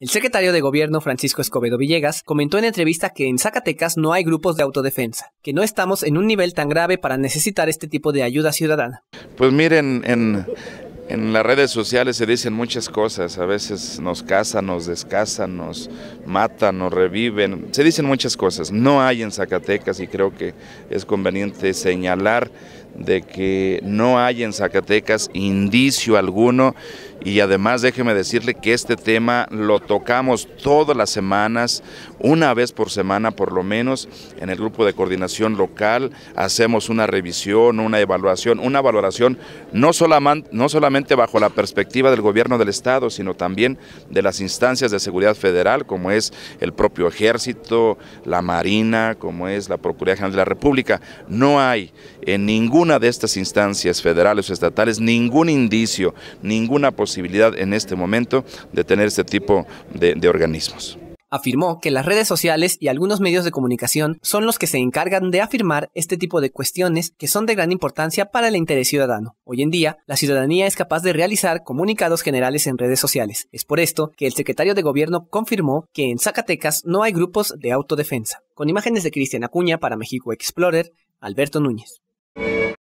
El secretario de Gobierno Francisco Escobedo Villegas comentó en entrevista que en Zacatecas no hay grupos de autodefensa, que no estamos en un nivel tan grave para necesitar este tipo de ayuda ciudadana. Pues miren, en, las redes sociales se dicen muchas cosas, a veces nos cazan, nos descasan, nos matan, nos reviven, se dicen muchas cosas. No hay en Zacatecas y creo que es conveniente señalar de que no hay en Zacatecas indicio alguno y además déjeme decirle que este tema lo tocamos todas las semanas, una vez por semana por lo menos, en el grupo de coordinación local, hacemos una revisión, una evaluación, una valoración no solamente, bajo la perspectiva del gobierno del Estado, sino también de las instancias de seguridad federal, como es el propio Ejército, la Marina, como es la Procuraduría General de la República. No hay en ningún de estas instancias federales o estatales ningún indicio, ninguna posibilidad en este momento de tener este tipo de, de organismos afirmó que las redes sociales y algunos medios de comunicación son los que se encargan de afirmar este tipo de cuestiones que son de gran importancia para el interés ciudadano. Hoy en día, la ciudadanía es capaz de realizar comunicados generales en redes sociales. Es por esto que el secretario de Gobierno confirmó que en Zacatecas no hay grupos de autodefensa. Con imágenes de Cristian Acuña para México Explorer, Alberto Núñez.